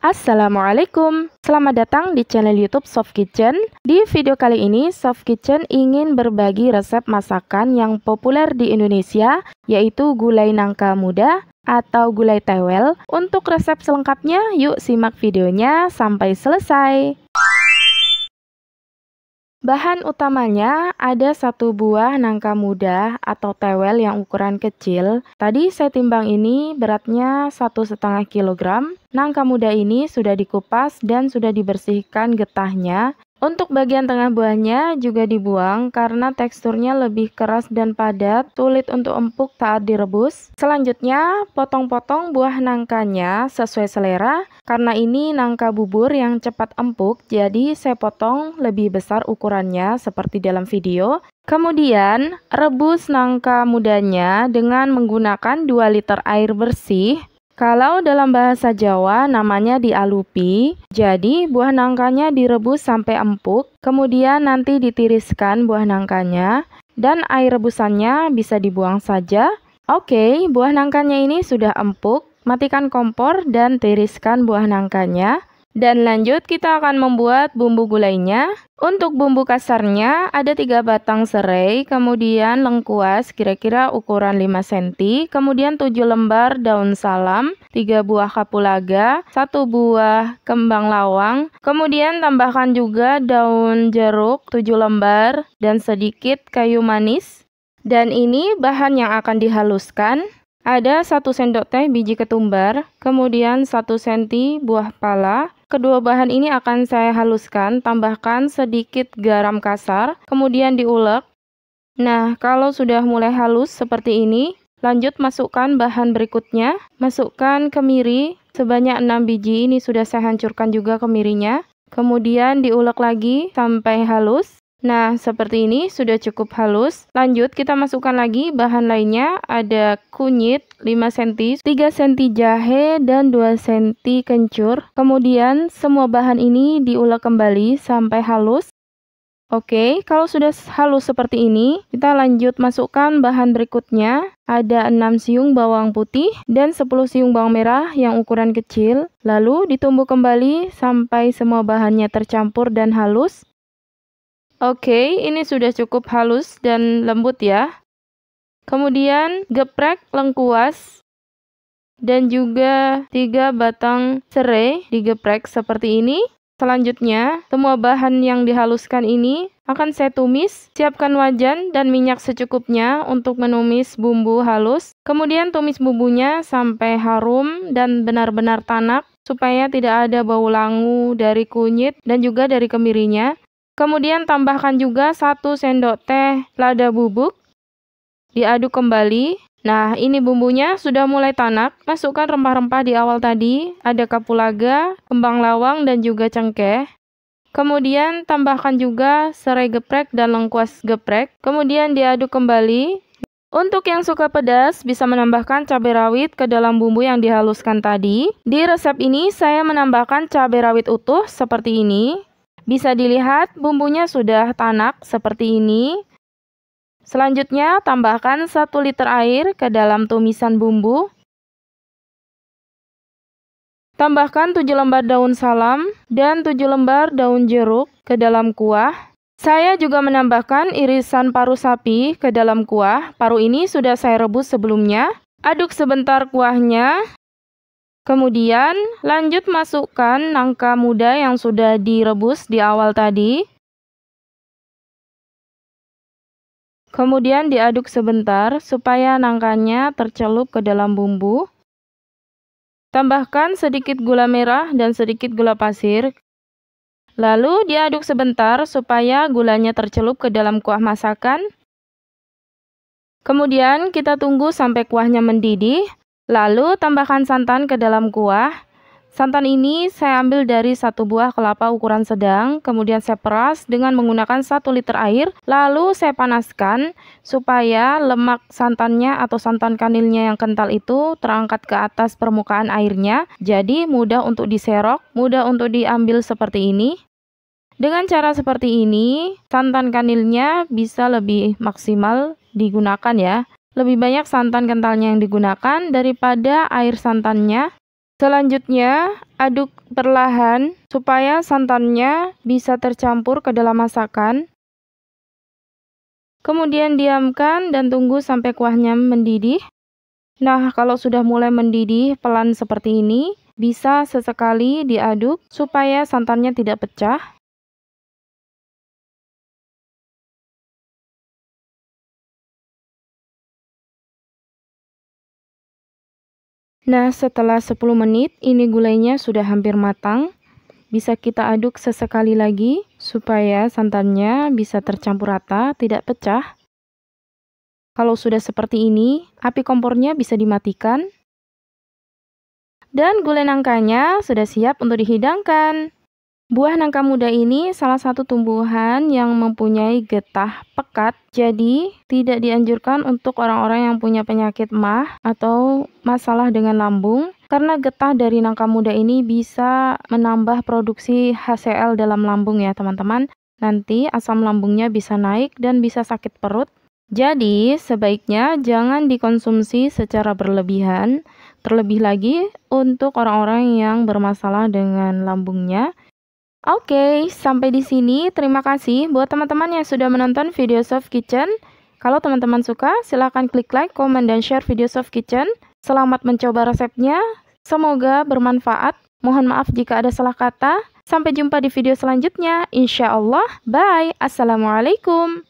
Assalamualaikum, selamat datang di channel YouTube Soft Kitchen. Di video kali ini, Soft Kitchen ingin berbagi resep masakan yang populer di Indonesia, yaitu gulai nangka muda atau gulai tewel. Untuk resep selengkapnya, yuk simak videonya sampai selesai. Bahan utamanya ada satu buah nangka muda atau tewel yang ukuran kecil. Tadi saya timbang ini beratnya satu setengah kilogram. Nangka muda ini sudah dikupas dan sudah dibersihkan getahnya. Untuk bagian tengah buahnya juga dibuang karena teksturnya lebih keras dan padat, sulit untuk empuk saat direbus. Selanjutnya, potong-potong buah nangkanya sesuai selera. Karena ini nangka bubur yang cepat empuk, jadi saya potong lebih besar ukurannya seperti dalam video. Kemudian, rebus nangka mudanya dengan menggunakan 2 liter air bersih kalau dalam bahasa Jawa namanya dialupi, jadi buah nangkanya direbus sampai empuk, kemudian nanti ditiriskan buah nangkanya, dan air rebusannya bisa dibuang saja. Oke, buah nangkanya ini sudah empuk, matikan kompor dan tiriskan buah nangkanya. Dan lanjut kita akan membuat bumbu gulainya. Untuk bumbu kasarnya ada 3 batang serai, kemudian lengkuas kira-kira ukuran 5 cm, kemudian 7 lembar daun salam, 3 buah kapulaga, 1 buah kembang lawang, kemudian tambahkan juga daun jeruk 7 lembar dan sedikit kayu manis. Dan ini bahan yang akan dihaluskan. Ada 1 sendok teh biji ketumbar, kemudian 1 cm buah pala, Kedua bahan ini akan saya haluskan, tambahkan sedikit garam kasar, kemudian diulek. Nah, kalau sudah mulai halus seperti ini, lanjut masukkan bahan berikutnya. Masukkan kemiri sebanyak 6 biji, ini sudah saya hancurkan juga kemirinya. Kemudian diulek lagi sampai halus. Nah, seperti ini sudah cukup halus. Lanjut, kita masukkan lagi bahan lainnya. Ada kunyit 5 cm, 3 cm jahe, dan 2 cm kencur. Kemudian, semua bahan ini diulek kembali sampai halus. Oke, kalau sudah halus seperti ini, kita lanjut masukkan bahan berikutnya. Ada 6 siung bawang putih dan 10 siung bawang merah yang ukuran kecil. Lalu ditumbuk kembali sampai semua bahannya tercampur dan halus. Oke, ini sudah cukup halus dan lembut ya. Kemudian geprek lengkuas dan juga tiga batang serai digeprek seperti ini. Selanjutnya, semua bahan yang dihaluskan ini akan saya tumis. Siapkan wajan dan minyak secukupnya untuk menumis bumbu halus. Kemudian tumis bumbunya sampai harum dan benar-benar tanak supaya tidak ada bau langu dari kunyit dan juga dari kemirinya. Kemudian tambahkan juga 1 sendok teh lada bubuk. Diaduk kembali. Nah, ini bumbunya sudah mulai tanak. Masukkan rempah-rempah di awal tadi. Ada kapulaga, kembang lawang, dan juga cengkeh. Kemudian tambahkan juga serai geprek dan lengkuas geprek. Kemudian diaduk kembali. Untuk yang suka pedas, bisa menambahkan cabai rawit ke dalam bumbu yang dihaluskan tadi. Di resep ini, saya menambahkan cabai rawit utuh seperti ini. Bisa dilihat bumbunya sudah tanak seperti ini. Selanjutnya tambahkan 1 liter air ke dalam tumisan bumbu. Tambahkan 7 lembar daun salam dan 7 lembar daun jeruk ke dalam kuah. Saya juga menambahkan irisan paru sapi ke dalam kuah. Paru ini sudah saya rebus sebelumnya. Aduk sebentar kuahnya Kemudian lanjut masukkan nangka muda yang sudah direbus di awal tadi. Kemudian diaduk sebentar supaya nangkanya tercelup ke dalam bumbu. Tambahkan sedikit gula merah dan sedikit gula pasir. Lalu diaduk sebentar supaya gulanya tercelup ke dalam kuah masakan. Kemudian kita tunggu sampai kuahnya mendidih Lalu tambahkan santan ke dalam kuah. Santan ini saya ambil dari satu buah kelapa ukuran sedang, kemudian saya peras dengan menggunakan 1 liter air, lalu saya panaskan supaya lemak santannya atau santan kanilnya yang kental itu terangkat ke atas permukaan airnya, jadi mudah untuk diserok, mudah untuk diambil seperti ini. Dengan cara seperti ini, santan kanilnya bisa lebih maksimal digunakan ya lebih banyak santan kentalnya yang digunakan daripada air santannya. Selanjutnya, aduk perlahan supaya santannya bisa tercampur ke dalam masakan. Kemudian diamkan dan tunggu sampai kuahnya mendidih. Nah, kalau sudah mulai mendidih pelan seperti ini, bisa sesekali diaduk supaya santannya tidak pecah. Nah, setelah 10 menit, ini gulainya sudah hampir matang. Bisa kita aduk sesekali lagi supaya santannya bisa tercampur rata, tidak pecah. Kalau sudah seperti ini, api kompornya bisa dimatikan. Dan gulai nangkanya sudah siap untuk dihidangkan. Buah nangka muda ini salah satu tumbuhan yang mempunyai getah pekat, jadi tidak dianjurkan untuk orang-orang yang punya penyakit mah atau masalah dengan lambung karena getah dari nangka muda ini bisa menambah produksi HCl dalam lambung ya teman-teman. Nanti asam lambungnya bisa naik dan bisa sakit perut. Jadi, sebaiknya jangan dikonsumsi secara berlebihan, terlebih lagi untuk orang-orang yang bermasalah dengan lambungnya Oke, sampai di sini. Terima kasih buat teman-teman yang sudah menonton video Soft Kitchen. Kalau teman-teman suka, silahkan klik like, komen, dan share video Soft Kitchen. Selamat mencoba resepnya. Semoga bermanfaat. Mohon maaf jika ada salah kata. Sampai jumpa di video selanjutnya. Insya Allah. Bye. Assalamualaikum.